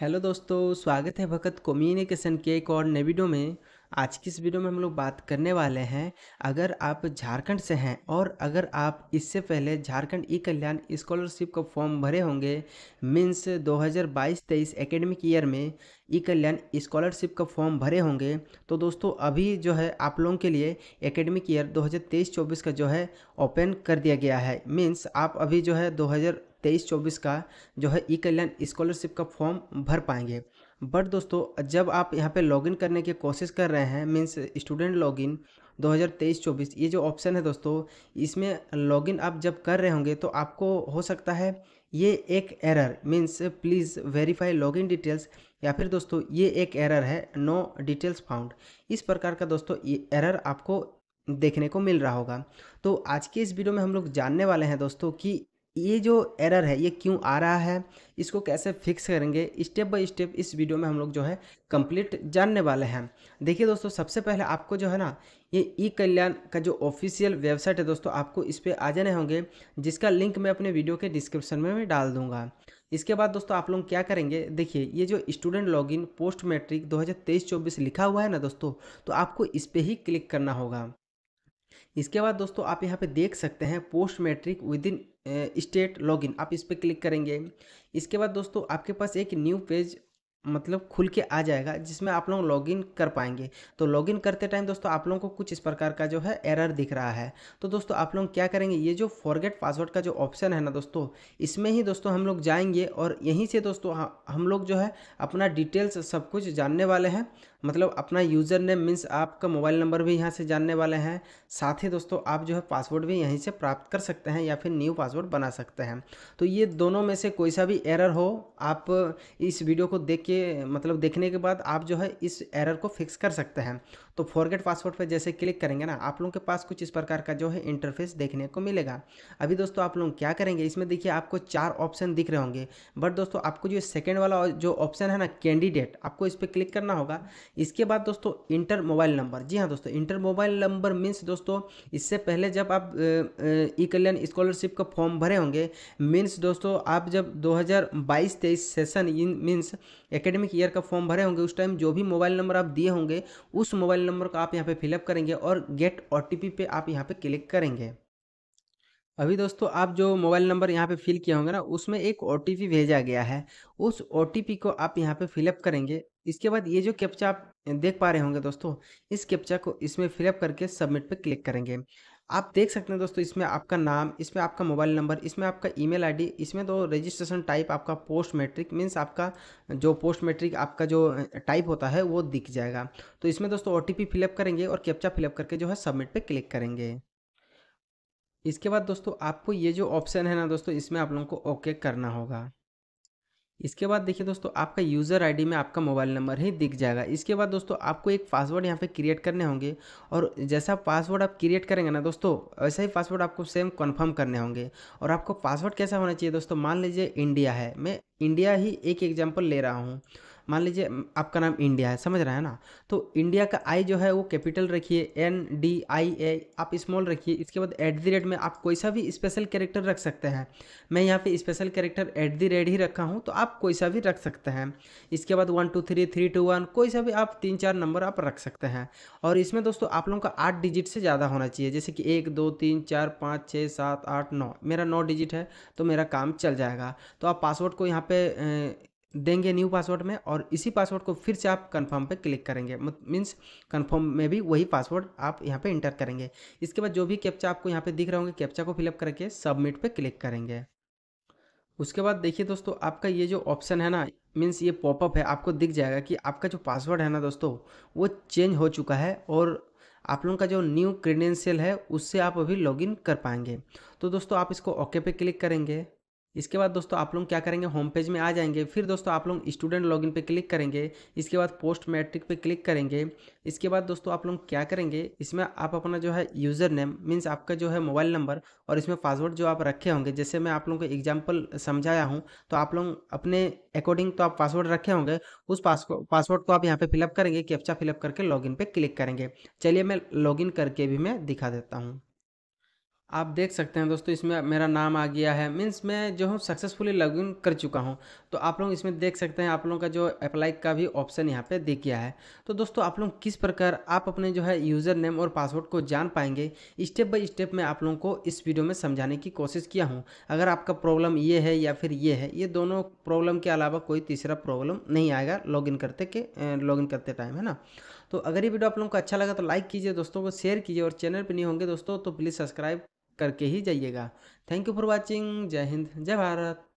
hello दोस्तों स्वागत है भगत कम्युनिकेशन के एक और नए वीडियो में आज की इस वीडियो में हम लोग बात करने वाले हैं अगर आप झारखंड से हैं और अगर आप इससे पहले झारखंड ई कल्याण स्कॉलरशिप का फॉर्म भरे होंगे मीन्स 2022-23 एकेडमिक ईयर में ई कल्याण स्कॉलरशिप का फॉर्म भरे होंगे तो दोस्तों अभी जो है आप लोगों के लिए एकेडमिक ईयर 2023-24 का जो है ओपन कर दिया गया है मीन्स आप अभी जो है दो तेईस चौबीस का जो है ई कल्याण स्कॉलरशिप का फॉर्म भर पाएंगे बट दोस्तों जब आप यहाँ पे लॉगिन करने की कोशिश कर रहे हैं मीन्स स्टूडेंट लॉगिन 2023-24 ये जो ऑप्शन है दोस्तों इसमें लॉगिन आप जब कर रहे होंगे तो आपको हो सकता है ये एक error means please verify login details या फिर दोस्तों ये एक एरर है नो डिटेल्स फाउंड इस प्रकार का दोस्तों ये एरर आपको देखने को मिल रहा होगा तो आज के इस वीडियो में हम लोग जानने वाले हैं दोस्तों कि ये जो एरर है ये क्यों आ रहा है इसको कैसे फिक्स करेंगे स्टेप बाय स्टेप इस वीडियो में हम लोग जो है कंप्लीट जानने वाले हैं देखिए दोस्तों सबसे पहले आपको जो है ना ये ई कल्याण का जो ऑफिशियल वेबसाइट है दोस्तों आपको इस पर आ जाने होंगे जिसका लिंक मैं अपने वीडियो के डिस्क्रिप्शन में मैं डाल दूंगा इसके बाद दोस्तों आप लोग क्या करेंगे देखिए ये जो स्टूडेंट लॉगिन पोस्ट मैट्रिक 2023-24 लिखा हुआ है ना दोस्तों तो आपको इस पर ही क्लिक करना होगा इसके बाद दोस्तों आप यहाँ पे देख सकते हैं post matric within state login आप इस पर क्लिक करेंगे इसके बाद दोस्तों आपके पास एक न्यू पेज मतलब खुल के आ जाएगा जिसमें आप लोग लॉगिन कर पाएंगे तो लॉगिन करते टाइम दोस्तों आप लोगों को कुछ इस प्रकार का जो है एरर दिख रहा है तो दोस्तों आप लोग क्या करेंगे ये जो फॉरगेट पासवर्ड का जो ऑप्शन है ना दोस्तों इसमें ही दोस्तों हम लोग जाएंगे और यहीं से दोस्तों हम लोग जो है अपना डिटेल्स सब कुछ जानने वाले हैं मतलब अपना यूज़र नेम मीन्स आपका मोबाइल नंबर भी यहाँ से जानने वाले हैं साथ ही दोस्तों आप जो है पासवर्ड भी यहीं से प्राप्त कर सकते हैं या फिर न्यू पासवर्ड बना सकते हैं तो ये दोनों में से कोई सा भी एरर हो आप इस वीडियो को देख के मतलब देखने के बाद आप जो है इस एरर को फिक्स कर सकते हैं तो फॉरगेट पासवर्ड पर जैसे क्लिक करेंगे ना आप लोगों के पास कुछ इस प्रकार का जो है इंटरफेस देखने को मिलेगा अभी दोस्तों आप लोग क्या करेंगे इसमें देखिए आपको चार ऑप्शन दिख रहे होंगे बट दोस्तों आपको जो सेकेंड वाला जो ऑप्शन है ना कैंडिडेट आपको इस पर क्लिक करना होगा इसके बाद दोस्तों इंटर मोबाइल नंबर जी हाँ दोस्तों इंटर मोबाइल नंबर मीन्स दोस्तों इससे पहले जब आप ई कल्याण स्कॉलरशिप का फॉर्म भरे होंगे मीन्स दोस्तों आप जब 2022 हज़ार session in means academic year का फॉर्म भरे होंगे उस टाइम जो भी मोबाइल नंबर आप दिए होंगे उस मोबाइल नंबर को आप यहाँ पर फिलअप करेंगे और गेट ओ टी आप यहाँ पर क्लिक करेंगे अभी दोस्तों आप जो मोबाइल नंबर यहाँ पे फिल किया होंगे ना उसमें एक ओ भेजा गया है उस ओ को आप यहाँ पे फिलअप करेंगे इसके बाद ये जो कैप्चा आप देख पा रहे होंगे दोस्तों इस कैप्चा को इसमें फिलअप करके सबमिट पर क्लिक करेंगे आप देख सकते हैं दोस्तों इसमें आपका नाम इसमें आपका मोबाइल नंबर इसमें आपका ईमेल आईडी इसमें तो रजिस्ट्रेशन टाइप आपका पोस्ट मैट्रिक मीन्स आपका जो पोस्ट मैट्रिक आपका जो टाइप होता है वो दिख जाएगा तो इसमें दोस्तों ओ फिलअप करेंगे और कैप्चा फिलअप करके जो है सबमिट पर क्लिक करेंगे इसके बाद दोस्तों आपको ये जो ऑप्शन है ना दोस्तों इसमें आप लोगों को ओके करना होगा इसके बाद देखिए दोस्तों आपका यूज़र आईडी में आपका मोबाइल नंबर ही दिख जाएगा इसके बाद दोस्तों आपको एक पासवर्ड यहाँ पे क्रिएट करने होंगे और जैसा पासवर्ड आप क्रिएट करेंगे ना दोस्तों वैसा ही पासवर्ड आपको सेम कंफर्म करने होंगे और आपको पासवर्ड कैसा होना चाहिए दोस्तों मान लीजिए इंडिया है मैं इंडिया ही एक एग्जाम्पल ले रहा हूँ मान लीजिए आपका नाम इंडिया है समझ रहे हैं ना तो इंडिया का आई जो है वो कैपिटल रखिए एन डी आई ए आप स्मॉल रखिए इसके बाद एट द रेट में आप कोई सा भी स्पेशल कैरेक्टर रख सकते हैं मैं यहाँ पे special character at the rate ही रखा हूँ तो आप कोई सा भी रख सकते हैं इसके बाद one two three three two one कोई सा भी आप तीन चार नंबर आप रख सकते हैं और इसमें दोस्तों आप लोगों का आठ डिजिट से ज़्यादा होना चाहिए जैसे कि एक दो तीन चार पाँच छः सात आठ नौ मेरा नौ डिजिट है तो मेरा काम चल जाएगा तो आप पासवर्ड को यहाँ पे देंगे न्यू पासवर्ड में और इसी पासवर्ड को फिर से आप कंफर्म पे क्लिक करेंगे मीन्स कंफर्म में भी वही पासवर्ड आप यहाँ पे इंटर करेंगे इसके बाद जो भी कैप्चा आपको यहाँ पे दिख रहा होंगे कैप्चा को फिलअप करके सबमिट पे क्लिक करेंगे उसके बाद देखिए दोस्तों आपका ये जो ऑप्शन है ना मीन्स ये पॉपअप है आपको दिख जाएगा कि आपका जो पासवर्ड है ना दोस्तों वो चेंज हो चुका है और आप लोगों का जो न्यू क्रीडेंशियल है उससे आप अभी लॉगिन कर पाएंगे तो दोस्तों आप इसको ओके पे क्लिक करेंगे इसके बाद दोस्तों आप लोग क्या करेंगे होम पेज में आ जाएंगे फिर दोस्तों आप लोग स्टूडेंट लॉगिन पे क्लिक करेंगे इसके बाद पोस्ट मैट्रिक पे क्लिक करेंगे इसके बाद दोस्तों आप लोग क्या करेंगे इसमें आप अपना जो है यूज़र नेम मीन्स आपका जो है मोबाइल नंबर और इसमें पासवर्ड जो आप रखे होंगे जैसे मैं आप लोगों को एग्जाम्पल समझाया हूँ तो आप लोग अपने अकॉर्डिंग तो आप पासवर्ड रखे होंगे उस पासवर्ड को आप यहाँ पर फिलअप करेंगे कैप्चा फिलअप करके लॉगिन पे क्लिक करेंगे चलिए मैं लॉगिन करके भी मैं दिखा देता हूँ आप देख सकते हैं दोस्तों इसमें मेरा नाम आ गया है मीन्स मैं जो हूँ सक्सेसफुली लॉगिन कर चुका हूँ तो आप लोग इसमें देख सकते हैं आप लोगों का जो अप्लाई का भी ऑप्शन यहाँ पे दे गया है तो दोस्तों आप लोग किस प्रकार आप अपने जो है यूज़र नेम और पासवर्ड को जान पाएंगे स्टेप बाई स्टेप मैं आप लोगों को इस वीडियो में समझाने की कोशिश किया हूँ अगर आपका प्रॉब्लम ये है या फिर ये है ये दोनों प्रॉब्लम के अलावा कोई तीसरा प्रॉब्लम नहीं आएगा लॉगिन करते के लॉगिन करते टाइम है ना तो अगर ये वीडियो आप लोगों को अच्छा लगा तो लाइक कीजिए दोस्तों को शेयर कीजिए और चैनल पर नहीं होंगे दोस्तों तो प्लीज़ सब्सक्राइब करके ही जाइएगा थैंक यू फॉर वॉचिंग जय हिंद जय भारत